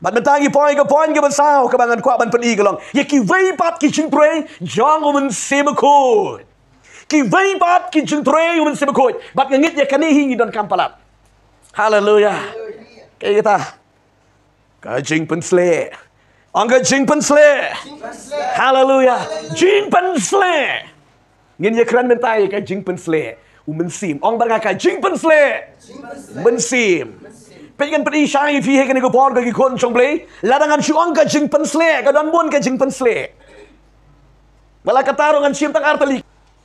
Bạn bên tay poi cái poi cái bên sau các bạn ăn qua bên phần y cái lòng. Y kỳ vây bát kỳ chinh trê, giang của mình xe mơ khôi. Kỳ vây bát kỳ chinh trê của mình xe mơ khôi. Bạn ngay nghít y kỳ nê hình đoàn cam palat. Hallelujah. Kê ta. Kỳ chinh phân slê. Ông kỳ chinh phân slê. Hallelujah. Chinh phân slê. Nghe ya nhớ khăn bên tay y kỳ chinh phân slê. U mình xìm. Ông bạn ngay kỳ chinh phân slê. Mình xìm. Mình xìm. เป็นกันปีชายพี่ให้กันก็พอกันกี่คนชงเปลยแล้วดังกันชิวงกันจึงเป็นเสลก็ดันบุญกันจึงเป็นเสลเวลากระตารงกันชิมตั้งอาร์ตลิก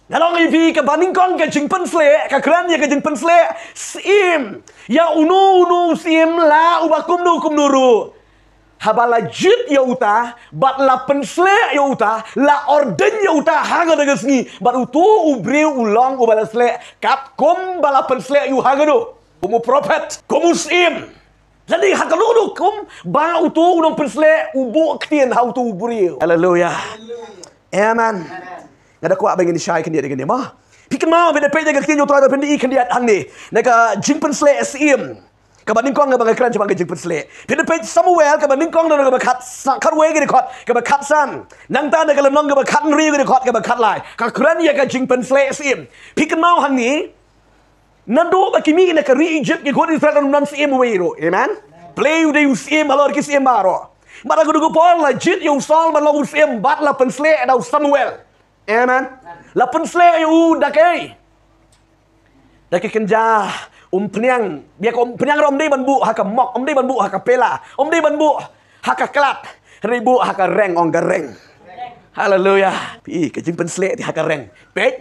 แล้วน้องไอพีกับบานิงกองกันจึงเป็นเสลกับเครื่องยังกันจึงเป็นเสลซิมยาอุนูอุนูซิมลาอุบักุมนูคุมนูรู Habala jid ya uta, bat la pensle ya uta, la orden ya uta, haga dengan sini. Bat utu ubre ulang ubala sle, kat kom bala pensle yu haga do como prophet, como muslim. Jadi hakalulu kum bang utu unung pensle ubu ktin hau tu buri. Haleluya. Amen. Ngada kuat bangin syai kan dia dengan mah. Pikin mau bila pejaga ktin utu ada pendi ikan dia ni. Naga jing pensle sim. Kabar ningkong ngabang kran cuma gajik pensle. Pindah pej somewhere kabar ningkong dan ngabang kat sang kat wege di kot kabar kat sang. Nang tan dan kalem nong ngabang kat nri di kot ngabang kat lai. Kak kran ya gajik pensle sim. Pikin mau hang ni. นั่นดูแต่กิมีนักรีอียิปต์กิคนอิสราเอลนั้นเสียมเวโรเอเมนเพลย์ดิวเสียมอะไรกิเสียมบารอมาแล้วกูดูพอลล่ะจิตยูซอลมาลองเสียมบัตละเป็นเสลเอาซามูเอลเอเมนละเป็นเสลยูดักเอ้ยดักเอ้ยกันจ้าอุ้มเพียงเบียกอุ้มเพียงเราอุ้มได้บรรบุหักกับมอกอุ้มได้บรรบุหักกับเปล่าอุ้มได้บรรบุหักกับกลัดริบุหักกับแรงองกับแรงฮาเลลูยาพี่ก็จึงเป็นเสลที่หักกับแรงเป๊ะ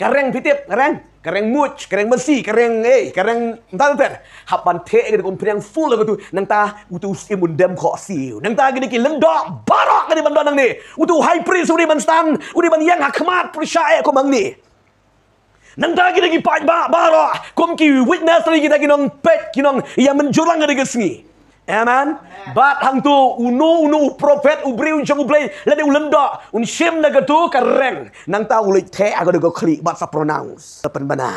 กับแรงพี่เทียบแรง kareng much, kareng mesi, kareng eh, kareng entah lah tu ter. Hapan te ke dekom yang full lagu tu. Nang ta utu simun dem ko siu. Nang ta gini ki lendok barok ke di bandar nang ni. Utu high priest uri menstan, uri ban yang hakmat prisha e eh ko mang ni. Nang ta gini ki pa barok, kom ki witness lagi kita ginong pet, ginong yang menjurang ke dekesni. sini. Amen. Bat hang tu uno uno prophet ubri un jong ubri la de ulenda un shim na gatu kareng nang ta ulai the aga de go klik bat sa pronounce sa pen bana.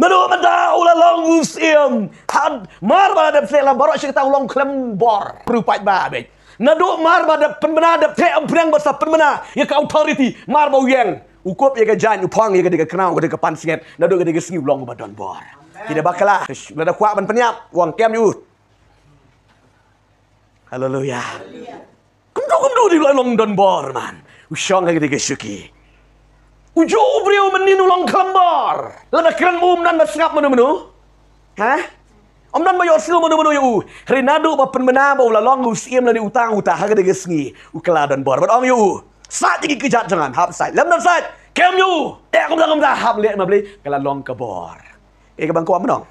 Menu menda ulah long museum had mar ba de fela baro shi kita ulong klem bor rupai ba be. Nadu mar ba de pen bana de the ampreng bat sa pen bana ya ka authority mar ba yang ukup ya ga jan upang ya ga de ka kenau ga de ka pan singet nadu ga de ga singi ulong ba don bor. Tidak bakalah. Bila kuat ban penyap, wang kem yut. Haleluya. Kumdu-kumdu di lalong don bor man. Usyong lagi digesuki. Ujo ubriu menin ulang kelembar. Lada kiran um dan bersengap menu-menu. Hah? Om dan bayar silu menu-menu ya u. Hari nadu bapen menaba ula long usiem lani utang utah. Haga digesengi. Ukela don bor. Bat om ya u. Saat jika kejat jangan. Hap saat. Lam dan saat. Kem ya u. Dek kum dah kum dah. Hap liat mabli. Kela long kebor. Eh kebangku apa menong?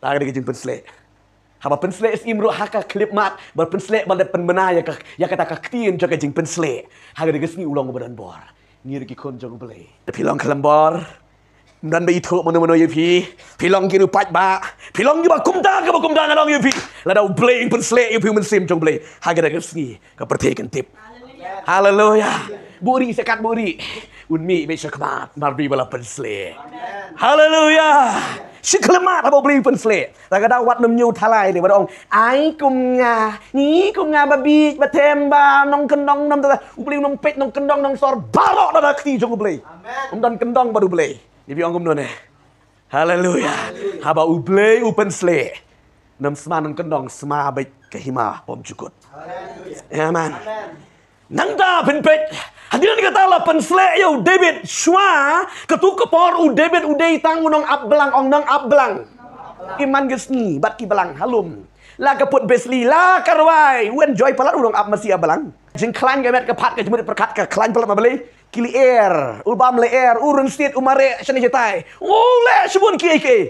Lah, tak ada kejimpun selek ha ba pen slek sim ru ha ka klip mat ba pen slek ba pen bena ya ka ya ka ta ka ktien jo ka jing pen slek ha ga de gesni ulong ba dan bor ni ri ki kon jo ble de pi long klam bor dan be itho mano mano ye pi pi long ki ru pat ba pi long ki ba kum da ka ba kum da na long ye pi la da ble ing pen slek ye pi men sim jo ble ha ga de gesni ka per te kan tip haleluya buri sekat buri อุนมีไม่ชักมามาบีเวลาเป็นเสลฮาเลลูยาชิคลมาทับบรีเป็นเสลแล้วก็ดาวัดนมยูทลายเลยพระองค์ไอ้กุมงานี้กุมงาบาบีบาเทมบาน้องกันดองน้ำตาอุบลีน้ำเป็ดน้องกันดองน้องสอร์บารอกนะนะทีจงอุบลีผมดันกันดองบารุบลีนี่พี่องค์กุมโนเน่ฮาเลลูยาฮาบาอุบลีอุเป็นเสลน้ำสมาน้องกันดองสมาไปกะหิมาผมจุกุดเอามนนังตาเป็นเป็ด Hadirin dikatakan, penselek yo ya, debit shua ketukupor u debit u deitang unong abelang ongdang abelang. Iman gesni, bat kibelang halum. La keput besli, la karwai. U enjoy pelat unong ab masih abelang. Jeng klan gamet kepat ke jemudit perkat ke klan pelat mabeli. Kili air, er, ulbam le air, er, urun sit, umare, seni jetai. Ule, sebun kiai kiai.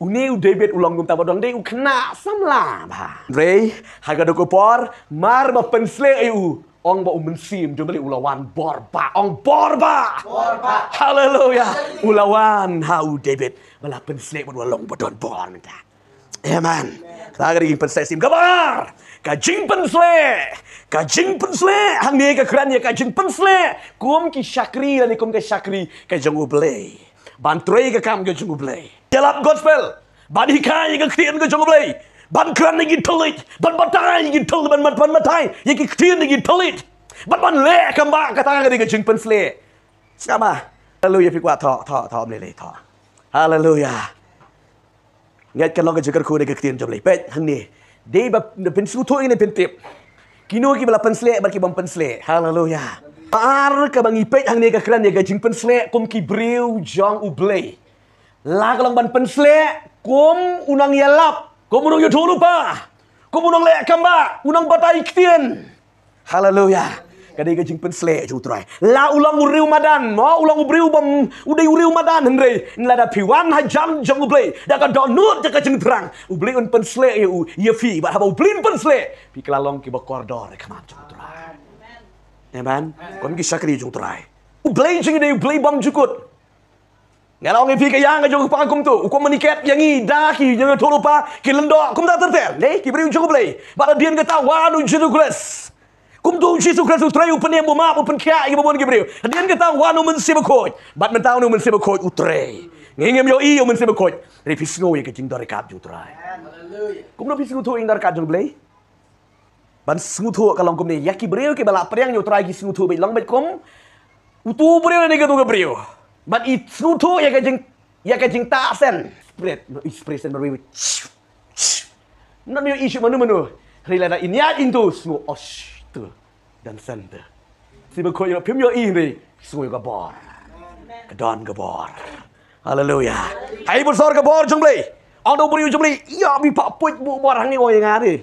Uni u debit ulang gum tabo dong u kena samla ba. Ray, harga dokupor, mar ba pensle ya u. Ong ba umensim jom beli ulawan borba. Ong borba. Borba. Haleluya. Ulawan hau debit. Bala pensnek pun walong bodon bon. Amen. Kita akan ingin pensnek sim. Kabar. Kajing pensnek. Kajing pensnek. Hang ni ke keran ya kajing pensnek. Kum ki syakri lani kum ke syakri. Kajang ubele. Bantrui ke kam kajang ubele. Jalap gospel. Badikai ke krian kajang ubele ban kran ni gitulit, ban batang ni gitul, ban ban ban batang, yang kikir ni gitulit, ban ban le, kamba kata ngan dia cing pensle, sama. Ah. Hallelujah, pikwa thọ thọ thọ mle le thọ. Hallelujah. Ngayon kan lang ka jikar ko na kikir jom le, pet hani. Dia bap pensu tu ini pentip. Kino ki bala pensle, bar ki bang pensle. Hallelujah. Ar ka bang ipet hang ni ka kran ya gajing pensle kum ki brew jong ublay. Lagalang ban pensle kum unang yalap. Kau menang yang dulu, Pak. Kau menang lek kamba. Unang batai ikhtian. Haleluya. Kadai ke jingpen selek je utrai. La ulang uriu madan. Ma ulang uriu bom. Udai uriu madan. Hendri. Nila da piwan ha jam jam ubley. Da ka donut je ke jing terang. Ubley un pen selek ya u. Ya fi. Bak haba ubley un pen selek. Pi kelalong ke bakwardor. Kamam jing utrai. Amen. Amen. Kau mungkin syakri jing utrai. Ubley jing ini. Ubley bom jukut. Amen. Ngalau ngipi ke yang ngajung kepang kum tu, ukum meniket yang i daki yang tu lupa kilendo kum tak tertel, leh kiperi ujung kubli. Bara dia ngeta wan ujung kules. Kum tu ujung kules utrei upen yang bumap upen kia i bumbun kiperi. Dia ngeta wan umen sibukoi, bat mentau umen sibukoi utrei. Ngingem yo i umen sibukoi. Leh pisngo ye kecing dari kap jutrai. Kum lo pisngo tu ing dari kap jutrai kubli. Ban sngo tu kalau kum ni yakiperi kibala perang jutrai kisngo tu bilang bet kum. Utu perih ni kita tu kiperi. Utu perih ni kita tu kiperi. But it through to ya kajing ya kajing tasen spread expression baru Not new issue mana mana. Rela nak ini ada ya, itu semua osh oh, tu dan sender. Si berkau yang pium yang ini semua yang kabar. Kedan kabar. Haleluya. Hai bersor kabar jumpli. Ada beri jumpli. Ya bi pak puj bu barang ni orang yang hari.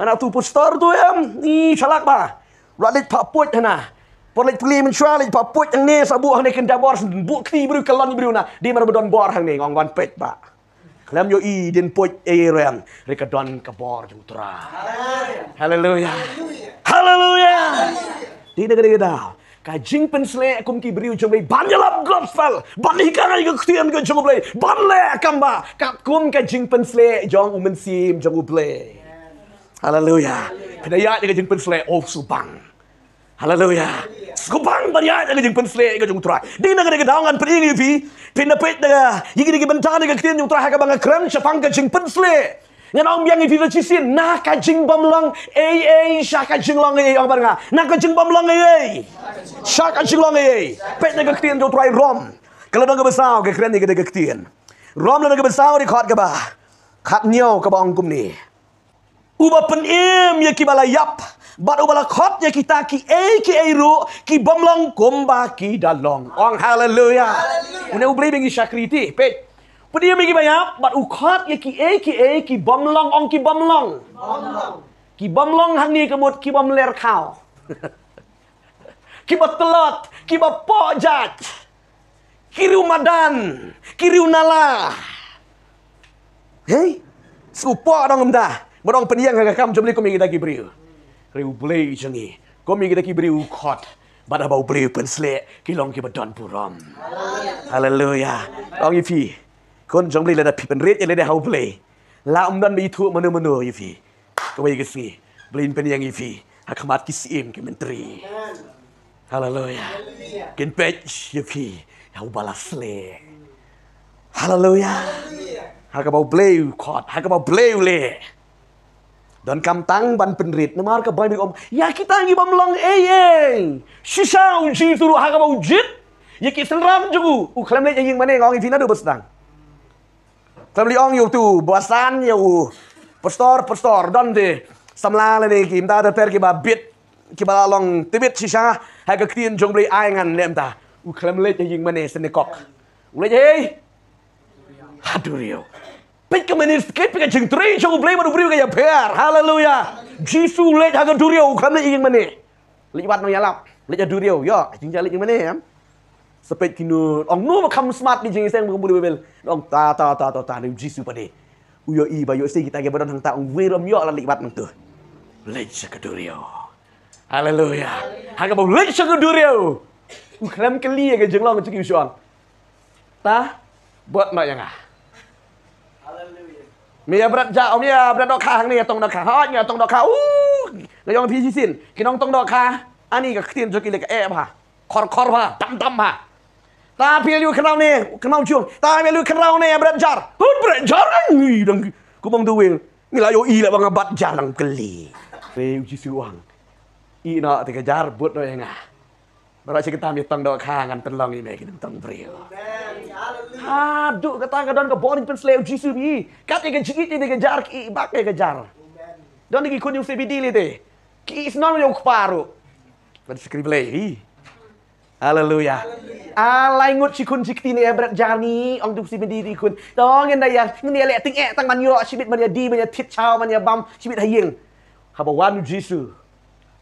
Anak tu pun store tu em. Ni salak ba. Rakit pak puj tanah. Porlek tuli mencuali pak put ni sabu hang ni kenda bor buk kri beru kalon beru na di mar bedon bor hang ni ngongon pet ba. Kelam yo i din put e ren reka don ke bor jung tra. Haleluya. Haleluya. Di negeri kita. Kajing pensle akum ki beru jung bei ban yalap gospel. Ban ni kara yo kti am jung bei ban le akam ba. Kakum kajing pensle jong umen sim jung bei. Haleluya. Pinayat ni kajing pensle of oh, subang. Haleluya. Haleluya. Skupang banyak lagi jeng penslek ke jeng utra. Dengan dengan dengan daungan pergi ni pi. Pindah pet dengan. Iki dengan bentar dengan kini jeng utra. Haka bangga kram sepang ke jeng penslek. Nga naong biang ipi vachisin. Na ka jeng bamlang. Ei ei. Sha ka jeng long ei. Ang barang ha. Na ka jeng bamlang ei ei. Sha ka jeng long ei ei. Pet dengan kini jeng utra. Rom. Kalau dengan besar. Ke kren dengan dengan kini. Rom dengan besar. Rekod ke bah. Kat nyau ke bangkum ni. Uba penim. Ya kibala yap. Ya kibala yap. Baru bala khotnya kita ki ei ki ei ru ki bomlong komba ki dalong. Ong haleluya. Una ubli bingi syakriti. Pe. Pedi yang bingi banyak, bat ukhot ya ki ei ki ei ki bomlong ong ki bomlong. Bomlong. Ki bomlong hang ni kemut ki bomler kau. ki batelot, ki bapojat. Ki rumadan, ki runala. Hei. Supo dong ngemda. Berong pendiang ngagakam jomli kumi kita kibriu. เร็วเปลี่ยชงีก็มีกิจกิบริวคอดบัดอาบาเปลี่ยเปิ้นเสลกิลองกิบดอนผู้รอมฮาเลลูยาลองอีฟีคนจงเปลี่ยนระดับผิดเป็นเรียดยังเลยได้เฮาเปลี่ยลาอุ้มดันไปทั่วมนุมนุอีฟีก็ไปกิสีเปลี่ยนเป็นยังอีฟีฮักมาดกิสีเอ็มกิมนตรีฮาเลลูยากินเป็ดอีฟีเฮาบาลาเสลฮาเลลูยาฮักอาบาเปลี่ยคอดฮักอาบาเปลี่ยเล่ dan kam tang ban penrit nama harga bayar om. Ya kita ini bamlang eyeng. Eh, sisa uji suruh harga bau jit. Ya kita seram juga. Uh kalau melihat yang mana orang Filipina dua bersedang. Kalau beli orang itu buasan ya u. Pastor pastor don de. Samla lele kita ada pergi babit. Kita long tibit sisa harga kian jong beli ayangan lembta. Uh kalau melihat yang mana senekok. Ulejai. Aduh, Rio. Pekka menis kit pekka jing trei chong blai manu priu kaya per. Hallelujah. Jisu le jaga durio kam le ing mane. Le wat no yalap. Le jaga durio yo jing jali ing mane ham. Sepet kinu ong nu kam smart di jing seng bukum buri bebel. Ong ta ta ta ta ta ni jisu pade. Uyo i ba yo si kita ge badan hang ta ong wirom yo la le wat mentu. Le jaga durio. Hallelujah. Haga bu le jaga durio. Ukram keli ya ge jing long chiki shuang. Ta buat mak yang ah. มียพระเอาเมียพระดอกคาข้างนี้ตรงดอกคาฮอดเนี่ยตรงดอกคาอู้ก็ยองพี่ชิสินกินน้องตรงดอกคาอันนี้ก็ขึ้นจกิเลยก็แอบ่าคอร์คอร์ผ่าตั้มตั้มผ่ะตาพียรอยู่ข้างเราเนี่ยข้างเช่วงตาพียรอยู่ข้างเราเนี่ยพระเจ้าพระเจ้าเนี่ยดังกูมองดูเองนี่ลายอีแหละบังบัดจังเกลียเรีอวชิสิวังอีน่าติกระจารบุตรน้อยงาเราใช้กระตามตังดอกคาเงินเป็นลองอีเมกินตังเปรียว Ah, duk kata ke dan ke boring pen slave Jesus bi. Kat ke cik ni gejar ki bak gejar. Dan lagi kunyu se bidili te. Ki is non yo kparu. Ben skrib lei. Haleluya. Alai ngut si kun cik ni ebrak jani ong duk si bidili kun. Dong ngin daya ngin ya le ting e tang man yo sibit man ya di man ya tit chao man ya bam sibit hayeng. Haba wan Jesus.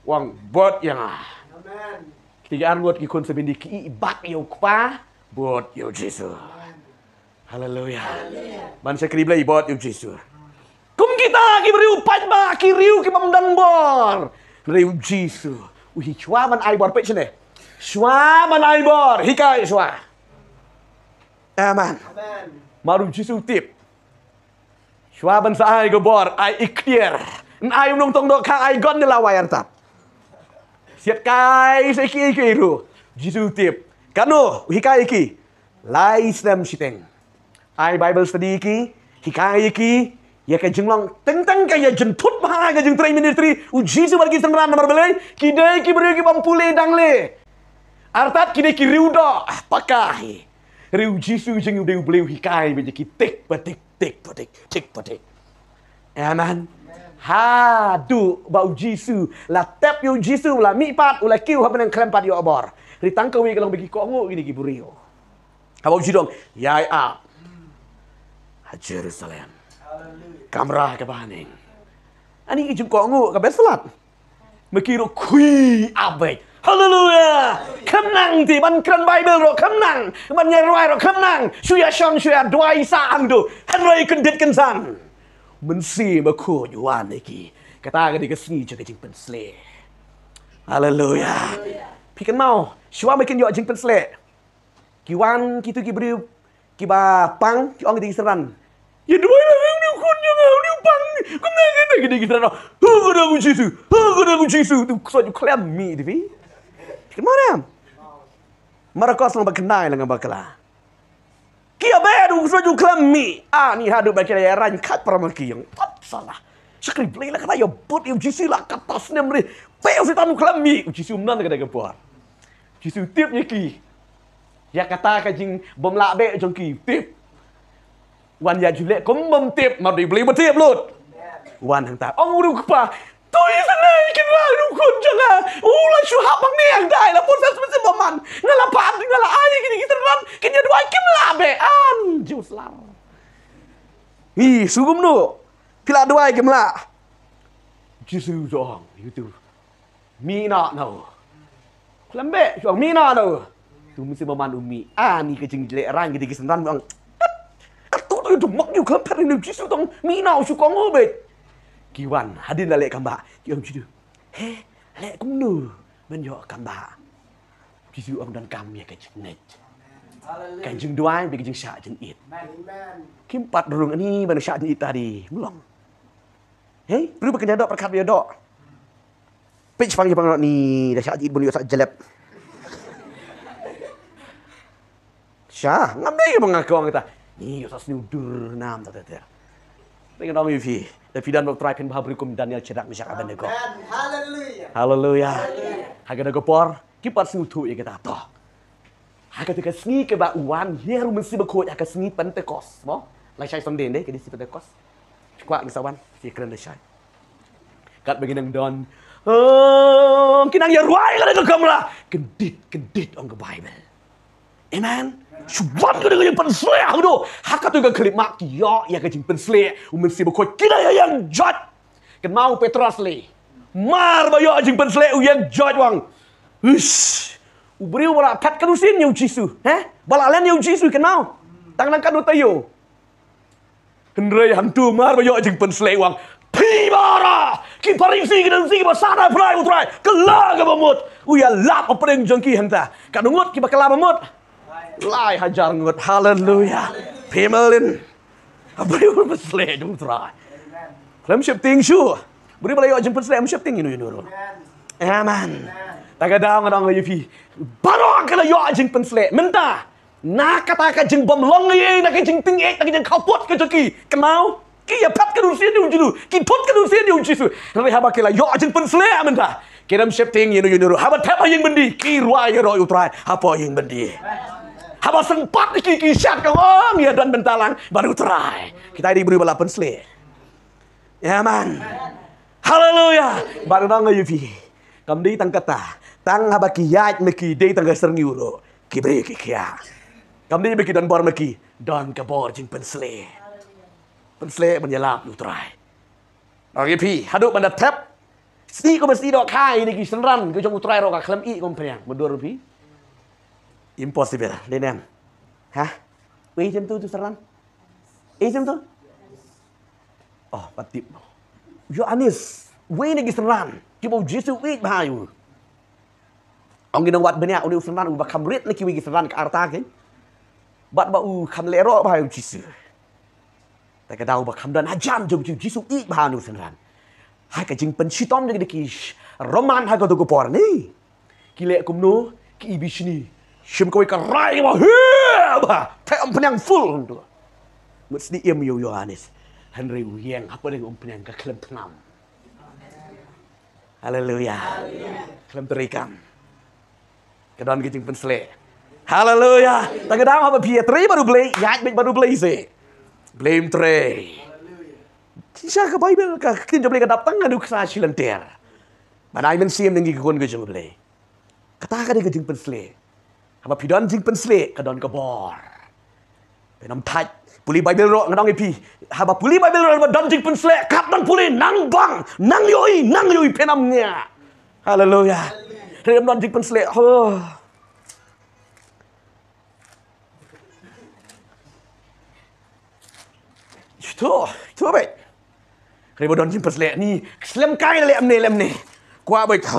Wang bot yang ah. Amen. Tiga anggot ki kun se bidili ki bak yo kpa. Buat yo Jesus. Haleluya. Man saya kribla ibot yung Jesus. Kung kita kibriu panba kiriu ke mamdan bor. Riu Jesus. Uhi chua man ai bor pechne. Chua man ai bor hikai chua. Amen. Amen. Maru Jesus tip. Chua ban sa ai gobor ai ikier. Nai ai nong tong dok ka ai gon de la wayar tap. Siat kai sekiki ru. Jesus tip. Kanu hikai ki. Lai Islam shiteng ai Bible study ki, ki kaya ki, ya ke jenglong tentang kaya jentut bahang ke jengtri ministry, uji sebar ki semeran nomor beli, ki day ki beri ki pampule dang le. Artat ki day ki riuda, apakah ah, Riu jisu jeng ubi ubi ubi kai beje ki tik petik tik petik tik petik. Eh, Amen. Ha du ba uji su la tep yo uji su la mi pat ula kiu haben yang krempat yo obor. Ritang kawi kalau bagi kongo gini ki burio. Apa uji dong? Yai up. Ya. Jerusalem. Kamrah ke paning. Ani ijum ko ngu ke beslat. Mekiro kui abai. Haleluya. Kemnang ti ban kran Bible ro kemnang. Ban nyai roi ro kemnang. Suya shon suya duai sa ang do. Henry kendit kensan. Men si ba ko yuan ni ki. Kata ga di ke sini je ke jing pen sle. Haleluya. Pikan mau. Shua makin yo jing pen sle. Kiwan kitu ki beri ki ba pang ki ong di seran. Ya dua lah, kau ni kau ni kau ni bang, kau ni kau ni kau ni kita nak, ha kau dah kunci tu, ha kau dah kunci tu, tu kau tu kelam mi tu fi, kemana am? Mara kau selalu berkenai dengan bakala. Lah. Kia bayar tu kau tu kelam mi, ah ni hadu baca dia ran kat peramaki yang tak salah. Sekarang beli lah kata yo put yo cuci lah kata senyum ni, payo si tanu kelam mi, cuci umnan kita kau buat, cuci tipnya ki. Ya kata kajing bom labek jengki tip. วันยาจุเล่ก้มบมเตียบมาดิบลีบเทียบลุดวันทางตาองรุกปาตุยสนกินราดูคนจังอะอู้ละชูฮับบางเนี่ยได้แล้วพูดเสร็จมันมันนั่นละพันนั่นละอายกินอีกสักรันกินยาด้วยกินลาเบอันจูสลาฮีสุกุมนุพิลาด้วยกินละจูสูจองยูตูมีนาเนาะคลัมเบ่จองมีนาเนาะตุมันสิบมันอุมีอ่านี่ก็จึงเละร่างกินอีกสักรันบาง kau dong mak yuk kan pernah nunjuk situ dong minau suka ngobet. Kiwan hadir nak lek kamba. Kiwan cido. He, lek kau nu menjo kamba. Cido om dan kami ya kacik net. Kanjeng doai bagi jeng syak jeng it. Kim pat dorong ni mana syak jeng it tadi. Mulang. Hei, perlu bekerja dok perkara dia dok. Pitch panggil panggil ni dah syak jeng it boleh sak jelek. Syah, ngambil ke mengaku orang kata, Nih, usah sini udur nam tak tetir. Tengok dong, Ivi. Tapi dan dokter akan bahas berikut Daniel Cedak Misha Kaben Nego. Haleluya. Haleluya. Haga Nego Por, kipar sini utuh ya kita toh. Haga tiga sini keba uan, ya rumah si bekut, haga sini pentekos. Mo, lai syai sondin deh, kini si pentekos. Cukup lagi sawan, si keren lai syai. Kat bagi nang don, Oh, kinang ya ruai kada lah kamu lah. Kedit, kedit on the Bible. Amen. 全部都要喷水啊！好多，哈卡顿个克里马基亚也个进喷水，我们西部可以记得要用 judge，跟毛佩特拉斯里，马尔巴亚进喷水，我用 judge 王，嘘，我不要我拉拍卡鲁辛牛基苏，哎，巴拉兰牛基苏跟毛，当然卡鲁泰哟，跟瑞汉杜马尔巴亚进喷水王，皮巴拉，给巴林西跟恩西巴萨拉普莱乌特莱，跟拉个巴莫，我要拉巴普林将基恨他，卡鲁莫给巴克拉巴莫。Lai hajar ngut. Haleluya. Pemelin. Abri ur besle dung tra. Klem ship ting shu. Buri balai yok jempet slem ship ting inu inu. Amen. Tak ada orang orang yufi. Baru kena yok jempet slem. Minta. Na kata ka jing bom long ye na ka jing ting ek eh, na ka jing kapot ka joki. Kenau. Ki ya pat ka dusia ni ujudu. Ki tot ka dusia ni ujudu. Rai haba kela yok jempet slem minta. Kiram ship ting inu inu. Haba tapa yang bendi. Ki ruai yoro utrai. Hapo yang bendi. Amen. Haba sempat iki kisah oh, ke wong ya dan bentalang baru terai. Kita ini beri balapan sli. Ya man. Haleluya. Baru nang ngayu fi. Kamdi tang kata. Tang haba kiyat meki de tang gaser ngiuro. Kibri ki kia. Kamdi meki dan bor meki dan ke bor jing pen sli. Pen sli menyelap lu terai. Ngayu oh, fi. Haduk benda tap. Sni ko mesti dok kai ni ki senran ke jong utrai ro ka klem i kom pen yang. Mudur fi. Impossible, Lenan. Ha? Wei macam tu tu saran. Eh macam tu? Oh, patip. Yo ya, Anis, wei ni gisran. Kibo Jesus wei bahayu. Ang gina wat benya uni usran u bakam rit ni kiwi gisran ka arta ke. Kan? Bat ba u uh, kam lero bahayu Jesus. Tak ka dau bakam dan ajam jo Jesus i bahanu usran. Hai ka jing pen shitom de kish. Roman ha go dogo por ni. Kile kumno ki ibishni. Shim kau ikan rai wah hee bah. Tak umpan yang full tu. Mesti ia mu Yohanes. Henry Wiang apa dengan umpan yang kelam tenam. Haleluya. Kelam terikam. Kedon gicing pensle. Haleluya. Tak kedang apa pia tri baru beli. Yak bik baru beli sih. Blame tre. Cisa ke Bible ke kin jobli ke datang ngaduk sa silenter. Man I men see him ngi kon gejo beli. Kata ka di gejing pensle. คำว่าพี่ดอนจิงเป็นสเลกระดอนกระบอกไปนำทัดปุลีไบเบิลโรงน้องไอพี่ฮาบะปุลีไบเบิลโรมาดันจิงเป็นสเลครับนั่งปุลีนั่งบังนั่งย่อยนั่งย่อยเพนำเงี้ยฮาเลลูยาเรียมดันจิงเป็นสเลเฮ้อชั่วชั่วไปเรียมดันจิงเป็นสเลนี่เสลมกายเลมเนเลมเนกว่าไปเขา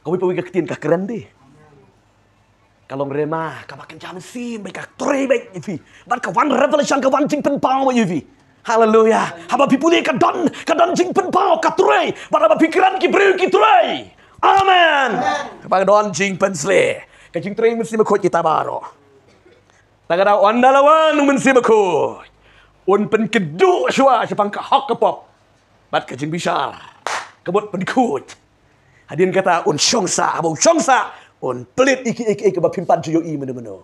เขาไปปุ๊บก็ขึ้นกับเกรนดี kalau merema, kau makin jangan si, mereka terbaik, Yivi. Mereka one revelation, kau one jing penpau, Yivi. Haleluya. Haba pipuli ke don, ke don jing penpau, ke terai. Pada apa pikiran, ke beri, ke terai. Amen. Pada don jing pensle. Ke jing terai, mesti mekut kita baru. Tak ada wanda lawan, mesti mekut. Un pen keduk syua, sepang ke hok ke pop. Bat ke jing bisar. Kebut pen kut. Hadirin kata, un syongsa, abu syongsa. Abu syongsa. on pelit iki iki iki bapimpan cuyo i menu menu.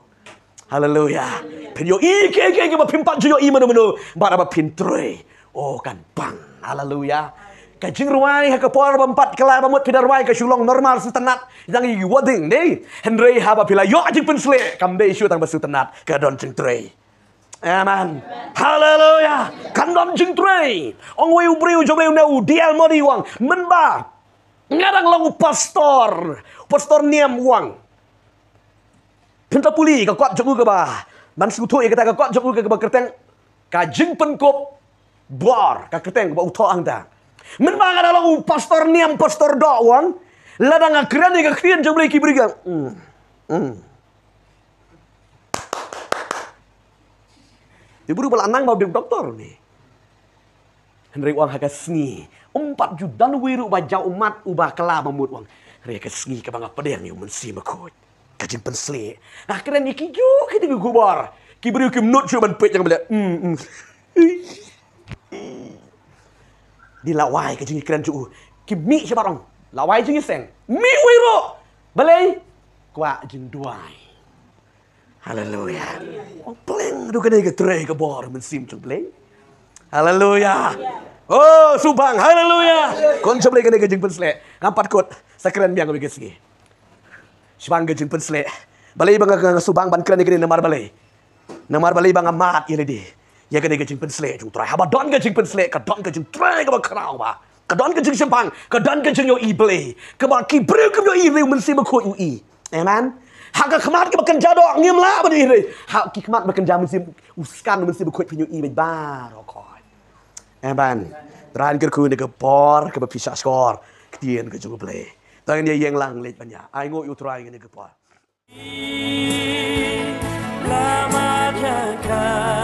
Haleluya. Pin iki iki iki bapimpan cuyo i menu menu. Bara bapintre. Oh kan bang. Haleluya. Kajing ruai ha kapor bampat kala bamut pidar ruai ke sulong normal setenat. yang i wading deh. Henry haba pila yo ajing pun sle kam dei shu tang basutanat ke don jing tre. Amen. Haleluya. Kan don jing tre. Ong wei ubriu jobreu nau dial modi wang menba Ngarang lang pastor. Pastor niam wang. Pinta puli ka kwat jabu ka ba. Man si utho ikata ka kwat jabu ka ba kerteng. Ka jing penkop. Buar. Ka kerteng ba utho ang da. Min ba ngarang lang pastor niam pastor do wang. Lada nga keren ni ka kerteng jabu lagi beri gang. Hmm. Hmm. Dia buru pelanang bawa dia doktor ni. Hendri wang haka sengi. Empat juta wiru ubah jauh umat ubah kelah memut wang. Hendri haka sengi ke bangga pedang ni umun si makut. Kajin pensli. Nah keren ni kiju kita ke gubar. Ki beri ke menut cuman pek jangan boleh. Hmm, hmm. Di lawai kajin ni keren cuu. Ki mi siapa orang? Lawai jengi seng. Mi wiru. Beli. Kwa jin duai. Haleluya. Pleng. Aduh kena ke terai ke bor. Mensim cuman pleng. Haleluya. Oh, Subang. Haleluya. Kon sebelah kena gejing penslek. Nampak kot. Sekeren biang bagi sikit. Subang gejing penslek. Balai bang ke Subang ban kena gini nemar balai. Nemar balai bang amat ya lidi. Ya kena gejing penslek. Jung try. Haba don gejing penslek. Ka don gejing try ke bakarau ba. Ka don gejing sempang. Ka don gejing yo i balai. Ka ba ki bru ke yo i ri men si bakot yo i. Amen. Ha ka khmat ke bakan jado ngim la ba di ri. Ha ki khmat bakan jam si uskan men si bakot pinyo i ba ro ko. Amen. Eh, Dan hari kerku ini kebor kan ke berpisah skor. Ketian ke juga boleh. Tangan dia yang lang lej banyak. Aingok yu terai ini kebor. Lama jangkau.